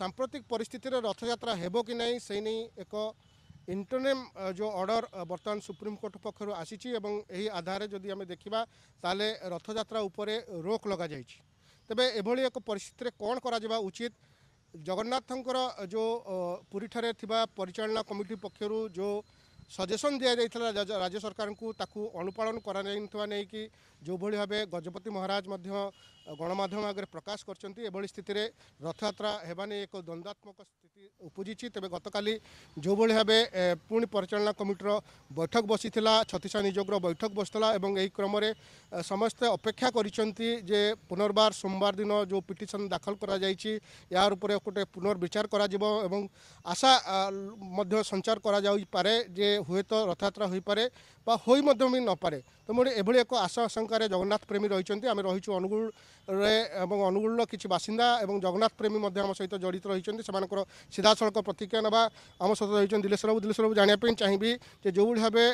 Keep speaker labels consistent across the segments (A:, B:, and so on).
A: সাম্প্রতিক পরিস্থিতিরে রথযাত্রা ହେବ କି ନାହିଁ ସେଇ ନେଇ ଏକ ইন্টরনেম যে অর্ডর বর্তমান সুপ্রিমকোর্ট পক্ষ আসিছি এবং এই আধারে যদি আমি দেখিবা তাহলে রথযাত্রা উপরে রোক লগা যাইছি তবে এভাবে এক পরিস্থিতিতে কণ করা যাওয়া উচিত জগন্নাথঙ্কর যে পুরীঠারে থিবা পরিচালনা কমিটি পক্ষর যে সজেসন দিয়া যাইছিলা রাজ্য সরকারଙ୍କୁ তাকু অনুপালন করা নেই নেইকি ଯେଉଁଭଳି ଭାବେ ଗଜପତି ମହାରାଜ ମଧ୍ୟ ଗଣମାଧ୍ୟମ ଆଗରେ ପ୍ରକାଶ କରିଛନ୍ତି ଏଭଳି ସ୍ଥିତିରେ ରଥଯାତ୍ରା ହେବା ନେଇ ଏକ ଦ୍ୱନ୍ଦ୍ୱାତ୍ମକ ସ୍ଥିତି ଉପୁଜିଛି ତେବେ ଗତକାଲି ଯେଉଁଭଳି ଭାବେ ପୁଣି ପରିଚାଳନା କମିଟିର ବୈଠକ ବସିଥିଲା ଛତିଶା ନିଯୋଗର ବୈଠକ ବସିଥିଲା ଏବଂ ଏହି କ୍ରମରେ ସମସ୍ତେ ଅପେକ୍ଷା କରିଛନ୍ତି ଯେ ପୁନର୍ବାର ସୋମବାର ଦିନ ଯେଉଁ ପିଟିସନ୍ ଦାଖଲ କରାଯାଇଛି ଏହାର ଉପରେ ଗୋଟେ ପୁନର୍ବିଚାର କରାଯିବ ଏବଂ ଆଶା ମଧ୍ୟ ସଞ୍ଚାର କରାଯାଇପାରେ ଯେ ହୁଏତ ରଥଯାତ୍ରା ହୋଇପାରେ ବା ହୋଇ ମଧ୍ୟ ବି ନପାରେ ତେଣୁ ଏଭଳି ଏକ ଆଶା এখানকার জগন্নাথ প্রেমী রয়েছেন আমি রয়েছি অনুগুଳରେ এবং অনুগুଳର কিছু বাসিন্দা এবং জগন্নাথ প্রেমী মধ্যে আমার সহ জড়িত রয়েছেন সেমানকর সিধাসলখ প্রতিক্রিয়া নেওয়া আমার সহ রয়েছেন দিলেশ বাবু দিলেশ বাবু জাঁয়া চাহিবি যে যেভাবে ভাবে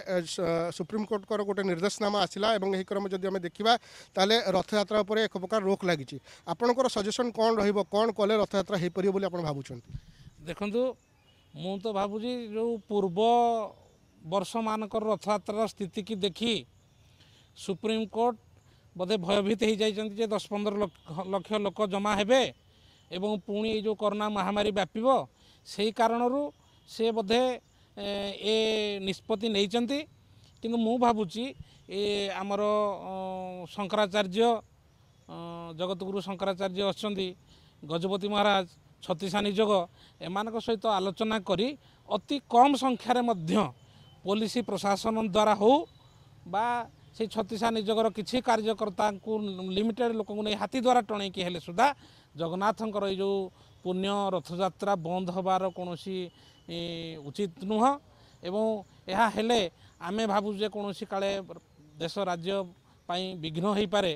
A: সুপ্রিমকোর্টর গোটে নির্দেশনামা আসিলা এবং এই ক্রমে যদি আমি দেখা তাহলে রথযাত্রা উপরে এক প্রকার রোক লাগিছে আপনার সজেসন কম রহব কম কলে রথযাত্রা হয়ে পড়ে বলে আপনার ভাবুন
B: দেখুন মু তো ভাবুছি যে পূর্ব বর্ষ বর্ষমানকর রথযাত্রার স্থিতিকে দেখি সুপ্রিম কোর্ট ବୋଧେ ଭୟଭୀତ ହୋଇଯାଇଛନ୍ତି ଯେ ଦଶ ପନ୍ଦର ଲକ୍ଷ ଲୋକ ଜମା ହେବେ ଏବଂ ପୁଣି ଏଇ ଯେଉଁ କରୋନା ମହାମାରୀ ବ୍ୟାପିବ ସେଇ କାରଣରୁ ସେ ବୋଧେ ଏ ନିଷ୍ପତ୍ତି ନେଇଛନ୍ତି କିନ୍ତୁ ମୁଁ ଭାବୁଛି ଏ ଆମର ଶଙ୍କରାଚାର୍ଯ୍ୟ ଜଗତଗୁରୁ ଶଙ୍କରାଚାର୍ଯ୍ୟ ଅଛନ୍ତି ଗଜପତି ମହାରାଜ ଛତିଶାନୀ ଯୋଗ ଏମାନଙ୍କ ସହିତ ଆଲୋଚନା କରି ଅତି କମ୍ ସଂଖ୍ୟାରେ ମଧ୍ୟ ପୋଲିସ ପ୍ରଶାସନ ଦ୍ୱାରା ହେଉ ବା সেই ଛତିଶା ନିଜର କିଛି କାର୍ଯ୍ୟକର୍ତ୍ତାଙ୍କୁ ଲିମିଟେଡ୍ ଲୋକଙ୍କୁ ନେଇ ହାତୀ ଦ୍ୱାରା ଟଣେଇକି ହେଲେ ସୁଦ୍ଧା ଜଗନ୍ନାଥଙ୍କର ଏଇ ଯେଉଁ ପୁଣ୍ୟ ରଥଯାତ୍ରା ବନ୍ଦ ହେବାର କୌଣସି ଉଚିତ ନୁହଁ ଏବଂ ଏହା ହେଲେ ଆମେ ଭାବୁଛୁ ଯେ କୌଣସି କାଳେ ଦେଶ ରାଜ୍ୟ ପାଇଁ ବିଘ୍ନ ହୋଇପାରେ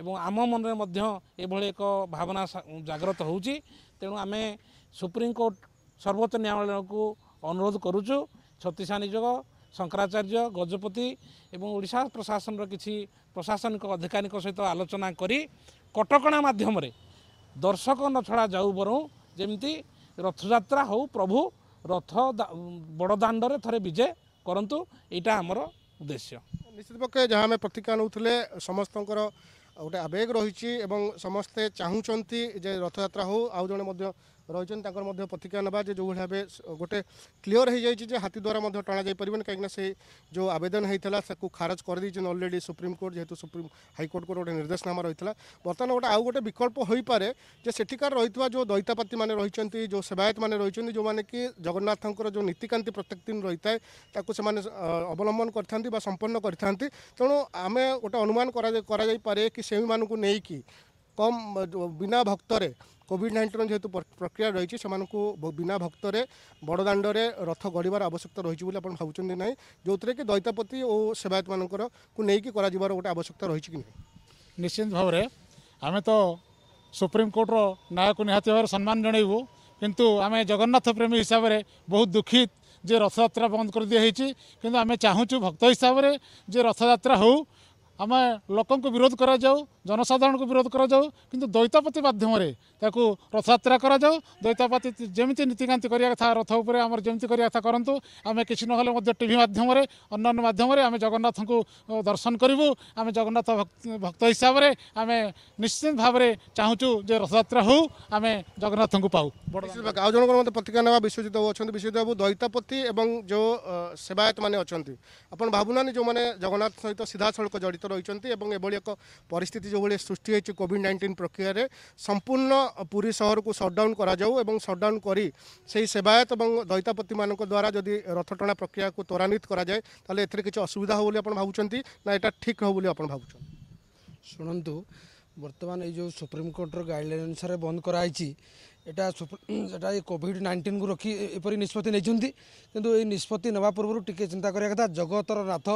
B: ଏବଂ ଆମ ମନରେ ମଧ୍ୟ ଏଭଳି ଏକ ଭାବନା ଜାଗ୍ରତ ହେଉଛି ତେଣୁ ଆମେ ସୁପ୍ରିମକୋର୍ଟ ସର୍ବୋଚ୍ଚ ନ୍ୟାୟାଳୟକୁ ଅନୁରୋଧ କରୁଛୁ ଛତିଶା ନିଯୋଗ ଶଙ୍କରାଚାର୍ଯ୍ୟ ଗଜପତି ଏବଂ ଓଡ଼ିଶା ପ୍ରଶାସନର କିଛି ପ୍ରଶାସନିକ ଅଧିକାରୀଙ୍କ ସହିତ ଆଲୋଚନା କରି କଟକଣା ମାଧ୍ୟମରେ ଦର୍ଶକ ନ ଛଡ଼ା ଯାଉ ବରଂ ଯେମିତି ରଥଯାତ୍ରା ହଉ ପ୍ରଭୁ ରଥ ବଡ଼ଦାଣ୍ଡରେ ଥରେ ବିଜେ କରନ୍ତୁ ଏଇଟା ଆମର ଉଦ୍ଦେଶ୍ୟ
A: ନିଶ୍ଚିତ ପକ୍ଷେ ଯାହା ଆମେ ପ୍ରତିକ୍ରିୟା ନେଉଥିଲେ ସମସ୍ତଙ୍କର ଗୋଟେ ଆବେଗ ରହିଛି ଏବଂ ସମସ୍ତେ ଚାହୁଁଛନ୍ତି ଯେ ରଥଯାତ୍ରା ହଉ ଆଉ ଜଣେ ମଧ୍ୟ ରହିଛନ୍ତି ତାଙ୍କର ମଧ୍ୟ ପ୍ରତିକ୍ରିୟା ନେବା ଯେ ଯେଉଁଭଳି ଭାବେ ଗୋଟେ କ୍ଲିଅର୍ ହୋଇଯାଇଛି ଯେ ହାତୀ ଦ୍ୱାରା ମଧ୍ୟ ଟଣା ଯାଇପାରିବନି କାହିଁକିନା ସେ ଯେଉଁ ଆବେଦନ ହୋଇଥିଲା ତାକୁ ଖାରଜ କରିଦେଇଛନ୍ତି ଅଲରେଡ଼ି ସୁପ୍ରିମକୋର୍ଟ ଯେହେତୁ ସୁପ୍ରିମ ହାଇକୋର୍ଟଙ୍କର ଗୋଟେ ନିର୍ଦ୍ଦେଶନାମା ରହିଥିଲା ବର୍ତ୍ତମାନ ଗୋଟେ ଆଉ ଗୋଟେ ବିକଳ୍ପ ହୋଇପାରେ ଯେ ସେଠିକାର ରହିଥିବା ଯେଉଁ ଦୈତାପତିମାନେ ରହିଛନ୍ତି ଯେଉଁ ସେବାୟତମାନେ ରହିଛନ୍ତି ଯେଉଁମାନେ କି ଜଗନ୍ନାଥଙ୍କର ଯେଉଁ ନୀତିକାନ୍ତି ପ୍ରତ୍ୟେକ ଦିନ ରହିଥାଏ ତାକୁ ସେମାନେ ଅବଲମ୍ବନ କରିଥାନ୍ତି ବା ସମ୍ପନ୍ନ କରିଥାନ୍ତି ତେଣୁ ଆମେ ଗୋଟେ ଅନୁମାନ କରାଯାଇପାରେ କି ସେମାନଙ୍କୁ ନେଇକି কম বিনা ভক্তরে কোভিড নাইন্টিন যেহেতু প্রক্রিয়া রয়েছে সে বিনা ভক্তরে বড়দাণ্ডে রথ গড়িবার আবশ্যকতা রয়েছে বলে আপনার ভাবছেন না যে কি দৈতাপতি ও সেবায়ত মানুষ করা যাবার গোটে আবশ্যকতা রয়েছে কি না নিশ্চিন্ত ভাবে আমি তো সুপ্রিমকোর্টর নায়ক নিহতি ভাবে সম্মান জনাইবু
B: কিন্তু আমি জগন্নাথ প্রেমী হিসাবে বহু দুঃখিত যে রথযাত্রা বন্ধ করে দিয়ে হয়েছি কিন্তু আমি চাহুছু ভক্ত হিসাবে যে রথযাত্রা হোক ଆମେ ଲୋକଙ୍କୁ ବିରୋଧ କରାଯାଉ ଜନସାଧାରଣଙ୍କୁ ବିରୋଧ କରାଯାଉ କିନ୍ତୁ ଦୈତାପତି ମାଧ୍ୟମରେ ତାକୁ ରଥଯାତ୍ରା କରାଯାଉ ଦୈତାପତି ଯେମିତି ନୀତିକାନ୍ତି କରିବା କଥା ରଥ ଉପରେ ଆମର ଯେମିତି କରିବା କଥା କରନ୍ତୁ ଆମେ କିଛି ନହେଲେ ମଧ୍ୟ ଟିଭି ମାଧ୍ୟମରେ ଅନ୍ୟାନ୍ୟ ମାଧ୍ୟମରେ ଆମେ ଜଗନ୍ନାଥଙ୍କୁ ଦର୍ଶନ କରିବୁ ଆମେ ଜଗନ୍ନାଥ ଭକ୍ତ ହିସାବରେ
A: ଆମେ ନିଶ୍ଚିତ ଭାବରେ ଚାହୁଁଛୁ ଯେ ରଥଯାତ୍ରା ହେଉ ଆମେ ଜଗନ୍ନାଥଙ୍କୁ ପାଉ ଆଉ ଜଣଙ୍କର ମୋତେ ପ୍ରତିକ୍ରିୟା ନେବା ବିଶ୍ୱଜିତ ବାବୁ ଅଛନ୍ତି ବିଶ୍ୱଜିତ ବାବୁ ଦୈତାପତି ଏବଂ ଯେଉଁ ସେବାୟତମାନେ ଅଛନ୍ତି ଆପଣ ଭାବୁନାହାନ୍ତି ଯେଉଁମାନେ ଜଗନ୍ନାଥ ସହିତ ସିଧାସଳଖ ଜଡ଼ିତ ଜଡ଼ିତ ରହିଛନ୍ତି ଏବଂ ଏଭଳି ଏକ ପରିସ୍ଥିତି ଯେଉଁଭଳି ସୃଷ୍ଟି ହୋଇଛି କୋଭିଡ୍ ନାଇଣ୍ଟିନ୍ ପ୍ରକ୍ରିୟାରେ ସମ୍ପୂର୍ଣ୍ଣ ପୁରୀ ସହରକୁ ସଟ୍ଡାଉନ୍ କରାଯାଉ ଏବଂ ସଟ୍ଡାଉନ୍ କରି ସେହି ସେବାୟତ ଏବଂ ଦୈତାପତିମାନଙ୍କ ଦ୍ୱାରା ଯଦି ରଥଟଣା ପ୍ରକ୍ରିୟାକୁ ତ୍ୱରାନ୍ୱିତ କରାଯାଏ ତାହେଲେ ଏଥିରେ କିଛି ଅସୁବିଧା ହେବ ବୋଲି ଆପଣ ଭାବୁଛନ୍ତି ନା ଏଇଟା ଠିକ୍ ହେବ ବୋଲି ଆପଣ ଭାବୁଛନ୍ତି ଶୁଣନ୍ତୁ ବର୍ତ୍ତମାନ ଏଇ ଯେଉଁ ସୁପ୍ରିମକୋର୍ଟର ଗାଇଡ଼ଲାଇନ୍ ଅନୁସାରେ ବନ୍ଦ କରାହୋଇଛି ଏଇଟା ସେଇଟା ଏଇ କୋଭିଡ୍ ନାଇଣ୍ଟିନ୍କୁ ରଖି ଏପରି ନିଷ୍ପତ୍ତି ନେଇଛନ୍ତି କିନ୍ତୁ ଏଇ ନିଷ୍ପତ୍ତି ନେବା ପୂର୍ବରୁ ଟିକିଏ ଚିନ୍ତା କରିବା କଥା ଜଗତର ନାଥ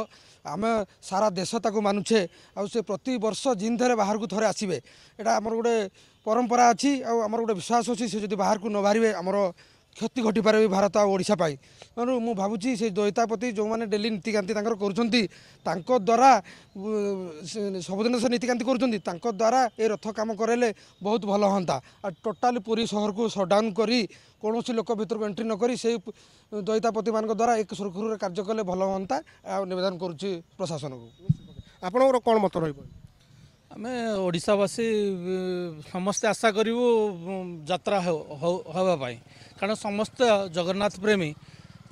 A: ଆମେ ସାରା ଦେଶ ତାକୁ ମାନୁଛେ ଆଉ ସେ ପ୍ରତି ବର୍ଷ ଜିନ୍ ଧରେ ବାହାରକୁ ଥରେ ଆସିବେ ଏଇଟା ଆମର ଗୋଟେ ପରମ୍ପରା ଅଛି ଆଉ ଆମର ଗୋଟେ ବିଶ୍ୱାସ ଅଛି ସେ ଯଦି ବାହାରକୁ ନ ବାହାରିବେ ଆମର କ୍ଷତି ଘଟିପାରେ ବି ଭାରତ ଆଉ ଓଡ଼ିଶା ପାଇଁ ତେଣୁ ମୁଁ ଭାବୁଛି ସେ ଦୈତାପତି ଯେଉଁମାନେ ଡେଲି ନୀତିକାନ୍ତି ତାଙ୍କର କରୁଛନ୍ତି ତାଙ୍କ ଦ୍ୱାରା ସବୁଦିନ ସେ ନୀତିକାନ୍ତି କରୁଛନ୍ତି ତାଙ୍କ ଦ୍ୱାରା ଏ ରଥ କାମ କରେଇଲେ ବହୁତ ଭଲ ହୁଅନ୍ତା ଆଉ ଟୋଟାଲି ପୁରୀ ସହରକୁ ସଟ୍ଡାଉନ୍ କରି କୌଣସି ଲୋକ ଭିତରକୁ ଏଣ୍ଟ୍ରି ନକରି ସେଇ ଦୈତାପତିମାନଙ୍କ ଦ୍ୱାରା ଏକ ସୁରୁଖୁରୁରେ କାର୍ଯ୍ୟ କଲେ ଭଲ ହୁଅନ୍ତା ଆଉ ନିବେଦନ କରୁଛି ପ୍ରଶାସନକୁ ଆପଣଙ୍କର କ'ଣ ମତ ରହିବ ଆମେ
B: ଓଡ଼ିଶାବାସୀ ସମସ୍ତେ ଆଶା କରିବୁ ଯାତ୍ରା ହେବା ପାଇଁ କାରଣ ସମସ୍ତେ ଜଗନ୍ନାଥ ପ୍ରେମୀ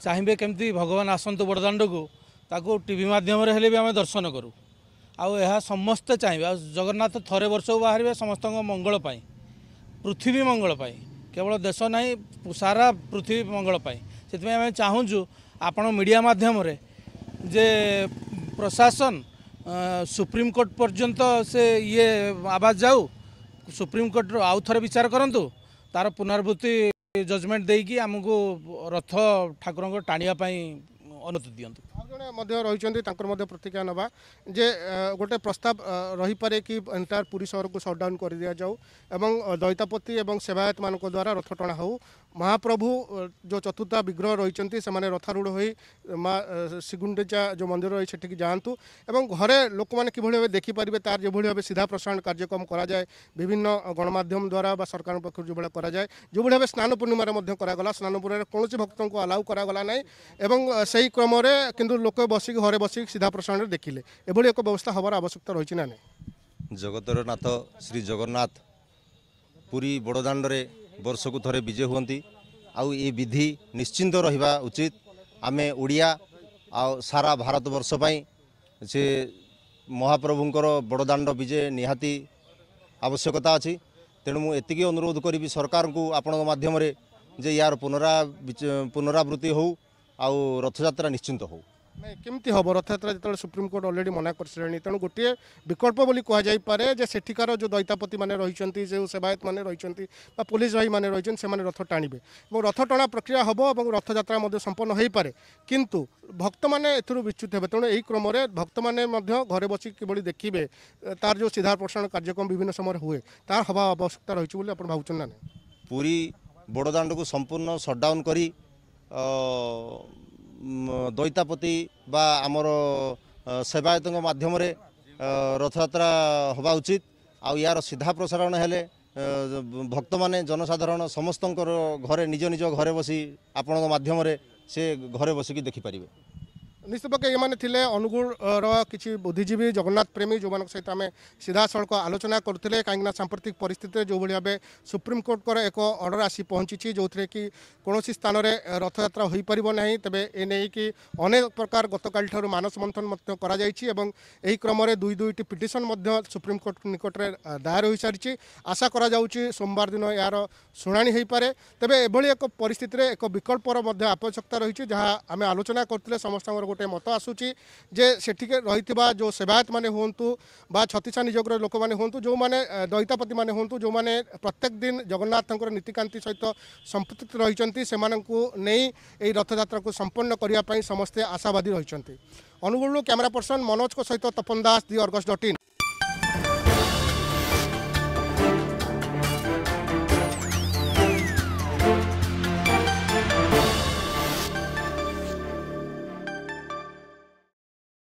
B: ଚାହିଁବେ କେମିତି ଭଗବାନ ଆସନ୍ତୁ ବଡ଼ଦାଣ୍ଡକୁ ତାକୁ ଟିଭି ମାଧ୍ୟମରେ ହେଲେ ବି ଆମେ ଦର୍ଶନ କରୁ ଆଉ ଏହା ସମସ୍ତେ ଚାହିଁବେ ଆଉ ଜଗନ୍ନାଥ ଥରେ ବର୍ଷକୁ ବାହାରିବେ ସମସ୍ତଙ୍କ ମଙ୍ଗଳ ପାଇଁ ପୃଥିବୀ ମଙ୍ଗଳ ପାଇଁ କେବଳ ଦେଶ ନାହିଁ ସାରା ପୃଥିବୀ ମଙ୍ଗଳ ପାଇଁ ସେଥିପାଇଁ ଆମେ ଚାହୁଁଛୁ ଆପଣ ମିଡ଼ିଆ ମାଧ୍ୟମରେ ଯେ ପ୍ରଶାସନ ସୁପ୍ରିମକୋର୍ଟ ପର୍ଯ୍ୟନ୍ତ ସେ ଇଏ ଆବାଜ ଯାଉ ସୁପ୍ରିମକୋର୍ଟ ଆଉ ଥରେ ବିଚାର କରନ୍ତୁ ତାର ପୁନରାବୃତ୍ତି
A: ଜଜମେଣ୍ଟ ଦେଇକି ଆମକୁ ରଥ ଠାକୁରଙ୍କ ଟାଣିବା ପାଇଁ ଅନୁମତି ଦିଅନ୍ତୁ ଆଉ ଜଣେ ମଧ୍ୟ ରହିଛନ୍ତି ତାଙ୍କର ମଧ୍ୟ ପ୍ରତିକ୍ରିୟା ନେବା ଯେ ଗୋଟେ ପ୍ରସ୍ତାବ ରହିପାରେ କି ଏଣ୍ଟାୟାର ପୁରୀ ସହରକୁ ସଟ୍ଡାଉନ୍ କରିଦିଆଯାଉ ଏବଂ ଦୈତାପତି ଏବଂ ସେବାୟତମାନଙ୍କ ଦ୍ୱାରା ରଥ ଟଣା ହେଉ ମହାପ୍ରଭୁ ଯେଉଁ ଚତୁର୍ଦ୍ଧା ବିଗ୍ରହ ରହିଛନ୍ତି ସେମାନେ ରଥାରୂଢ଼ ହୋଇ ମା ଶ୍ରୀଗୁଣ୍ଡିଚା ଯେଉଁ ମନ୍ଦିର ରହିଛି ସେଠିକି ଯାଆନ୍ତୁ ଏବଂ ଘରେ ଲୋକମାନେ କିଭଳି ଭାବେ ଦେଖିପାରିବେ ତାର ଯେଭଳି ଭାବେ ସିଧା ପ୍ରସାରଣ କାର୍ଯ୍ୟକ୍ରମ କରାଯାଏ ବିଭିନ୍ନ ଗଣମାଧ୍ୟମ ଦ୍ୱାରା ବା ସରକାରଙ୍କ ପକ୍ଷରୁ ଯେଉଁଭଳି କରାଯାଏ ଯେଉଁଭଳି ଭାବେ ସ୍ନାନ ପୂର୍ଣ୍ଣିମାରେ ମଧ୍ୟ କରାଗଲା ସ୍ନାନ ପୂର୍ଣ୍ଣିମାରେ କୌଣସି ଭକ୍ତଙ୍କୁ ଆଲାଉ କରାଗଲା ନାହିଁ ଏବଂ ସେହି କ୍ରମରେ କିନ୍ତୁ ଲୋକ ବସିକି ଘରେ ବସିକି ସିଧା ପ୍ରସାରଣରେ ଦେଖିଲେ ଏଭଳି ଏକ ବ୍ୟବସ୍ଥା ହେବାର ଆବଶ୍ୟକତା ରହିଛି ନା ନାହିଁ ଜଗତର ନାଥ ଶ୍ରୀ ଜଗନ୍ନାଥ ପୁରୀ ବଡ଼ଦାଣ୍ଡରେ ବର୍ଷକୁ ଥରେ ବିଜେ ହୁଅନ୍ତି ଆଉ ଏ ବିଧି ନିଶ୍ଚିନ୍ତ ରହିବା ଉଚିତ ଆମେ ଓଡ଼ିଆ ଆଉ ସାରା ଭାରତବର୍ଷ ପାଇଁ ସେ ମହାପ୍ରଭୁଙ୍କର ବଡ଼ଦାଣ୍ଡ ବିଜେ ନିହାତି ଆବଶ୍ୟକତା ଅଛି ତେଣୁ ମୁଁ ଏତିକି ଅନୁରୋଧ କରିବି ସରକାରଙ୍କୁ ଆପଣଙ୍କ ମାଧ୍ୟମରେ ଯେ ୟାର ପୁନରା ପୁନରାବୃତ୍ତି ହେଉ ଆଉ ରଥଯାତ୍ରା ନିଶ୍ଚିନ୍ତ ହେଉ କେମିତି ହେବ ରଥଯାତ୍ରା ଯେତେବେଳେ ସୁପ୍ରିମକୋର୍ଟ ଅଲରେଡ଼ି ମନା କରିସାରିଲେଣି ତେଣୁ ଗୋଟିଏ ବିକଳ୍ପ ବୋଲି କୁହାଯାଇପାରେ ଯେ ସେଠିକାର ଯେଉଁ ଦୈତାପତିମାନେ ରହିଛନ୍ତି ଯେଉଁ ସେବାୟତମାନେ ରହିଛନ୍ତି ବା ପୋଲିସ ଭାଇମାନେ ରହିଛନ୍ତି ସେମାନେ ରଥ ଟାଣିବେ ଏବଂ ରଥ ଟଣା ପ୍ରକ୍ରିୟା ହେବ ଏବଂ ରଥଯାତ୍ରା ମଧ୍ୟ ସମ୍ପନ୍ନ ହୋଇପାରେ କିନ୍ତୁ ଭକ୍ତମାନେ ଏଥିରୁ ବିଚ୍ୟୁତ ହେବେ ତେଣୁ ଏହି କ୍ରମରେ ଭକ୍ତମାନେ ମଧ୍ୟ ଘରେ ବସି କିଭଳି ଦେଖିବେ ତାର ଯେଉଁ ସିଧା ପ୍ରସାରଣ କାର୍ଯ୍ୟକ୍ରମ ବିଭିନ୍ନ ସମୟରେ ହୁଏ ତାହା ହେବା ଆବଶ୍ୟକତା ରହିଛି ବୋଲି ଆପଣ ଭାବୁଛନ୍ତି ନା ନାହିଁ ପୁରୀ ବଡ଼ଦାଣ୍ଡକୁ ସମ୍ପୂର୍ଣ୍ଣ ସଟ୍ଡାଉନ୍ କରି ଦଇତା ପତି ବା ଆମର ସେବାୟତଙ୍କ ମାଧ୍ୟମରେ ରଥଯାତ୍ରା ହେବା ଉଚିତ ଆଉ ଏହାର ସିଧା ପ୍ରସାରଣ ହେଲେ ଭକ୍ତମାନେ ଜନସାଧାରଣ ସମସ୍ତଙ୍କର ଘରେ ନିଜ ନିଜ ଘରେ ବସି ଆପଣଙ୍କ ମାଧ୍ୟମରେ ସେ ଘରେ ବସିକି ଦେଖିପାରିବେ ନିଶ୍ଚିତ ପକ୍ଷେ ଏମାନେ ଥିଲେ ଅନୁଗୁଳର କିଛି ବୁଦ୍ଧିଜୀବୀ ଜଗନ୍ନାଥ ପ୍ରେମୀ ଯେଉଁମାନଙ୍କ ସହିତ ଆମେ ସିଧାସଳଖ ଆଲୋଚନା କରୁଥିଲେ କାହିଁକିନା ସାମ୍ପ୍ରତିକ ପରିସ୍ଥିତିରେ ଯେଉଁଭଳି ଭାବେ ସୁପ୍ରିମକୋର୍ଟଙ୍କର ଏକ ଅର୍ଡ଼ର ଆସି ପହଞ୍ଚିଛି ଯେଉଁଥିରେ କି କୌଣସି ସ୍ଥାନରେ ରଥଯାତ୍ରା ହୋଇପାରିବ ନାହିଁ ତେବେ ଏ ନେଇକି ଅନେକ ପ୍ରକାର ଗତକାଲିଠାରୁ ମାନସ ମନ୍ଥନ ମଧ୍ୟ କରାଯାଇଛି ଏବଂ ଏହି କ୍ରମରେ ଦୁଇ ଦୁଇଟି ପିଟିସନ୍ ମଧ୍ୟ ସୁପ୍ରିମକୋର୍ଟ ନିକଟରେ ଦାୟର ହୋଇସାରିଛି ଆଶା କରାଯାଉଛି ସୋମବାର ଦିନ ଏହାର ଶୁଣାଣି ହୋଇପାରେ ତେବେ ଏଭଳି ଏକ ପରିସ୍ଥିତିରେ ଏକ ବିକଳ୍ପର ମଧ୍ୟ ଆବଶ୍ୟକତା ରହିଛି ଯାହା ଆମେ ଆଲୋଚନା କରୁଥିଲେ ସମସ୍ତଙ୍କର গোটে মত আসুচি যে সেটিকে রহিথিবা যে সেবায়ত মানে হুঁতু বা ছতিশা নিযোগর লোক মানে হুঁতু যে দৈতাপতি মানে হুঁতু যে প্রত্যেক দিন জগন্নাথঙ্কর নীতিকান্তি সহিত সম্পৃক্ত রয়েছেন সেমানকু নেই এই রথযাত্রাকে সম্পন্ন করা সমস্তে আশাবাদী রয়েছেন অনুগুল ক্যামেরা পর্সন মনোজক সহিত Tapan Das the Argus dot in